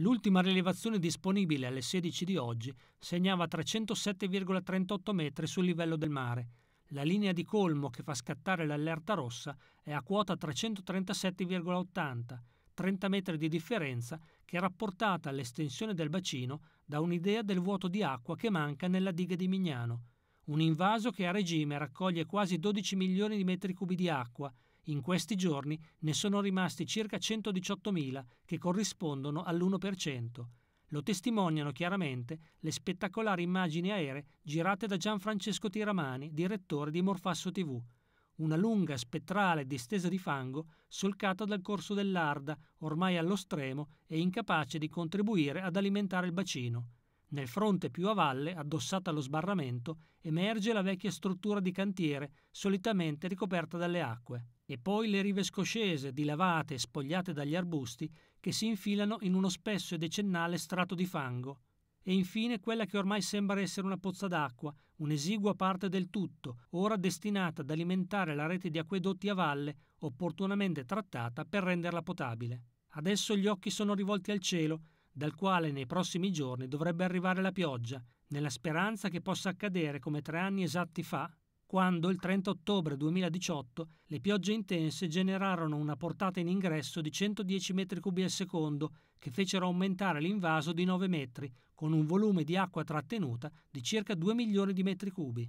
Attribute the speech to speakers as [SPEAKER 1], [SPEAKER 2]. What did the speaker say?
[SPEAKER 1] L'ultima rilevazione disponibile alle 16 di oggi segnava 307,38 metri sul livello del mare. La linea di colmo che fa scattare l'allerta rossa è a quota 337,80, 30 metri di differenza che è rapportata all'estensione del bacino da un'idea del vuoto di acqua che manca nella diga di Mignano. Un invaso che a regime raccoglie quasi 12 milioni di metri cubi di acqua, in questi giorni ne sono rimasti circa 118.000, che corrispondono all'1%. Lo testimoniano chiaramente le spettacolari immagini aeree girate da Gianfrancesco Tiramani, direttore di Morfasso TV. Una lunga spettrale distesa di fango solcata dal corso dell'Arda, ormai allo stremo e incapace di contribuire ad alimentare il bacino. Nel fronte più a valle, addossata allo sbarramento, emerge la vecchia struttura di cantiere, solitamente ricoperta dalle acque e poi le rive scoscese, dilavate e spogliate dagli arbusti, che si infilano in uno spesso e decennale strato di fango, e infine quella che ormai sembra essere una pozza d'acqua, un'esigua parte del tutto, ora destinata ad alimentare la rete di acquedotti a valle, opportunamente trattata per renderla potabile. Adesso gli occhi sono rivolti al cielo, dal quale nei prossimi giorni dovrebbe arrivare la pioggia, nella speranza che possa accadere come tre anni esatti fa, quando il 30 ottobre 2018 le piogge intense generarono una portata in ingresso di 110 m3 al secondo che fecero aumentare l'invaso di 9 metri, con un volume di acqua trattenuta di circa 2 milioni
[SPEAKER 2] di metri cubi.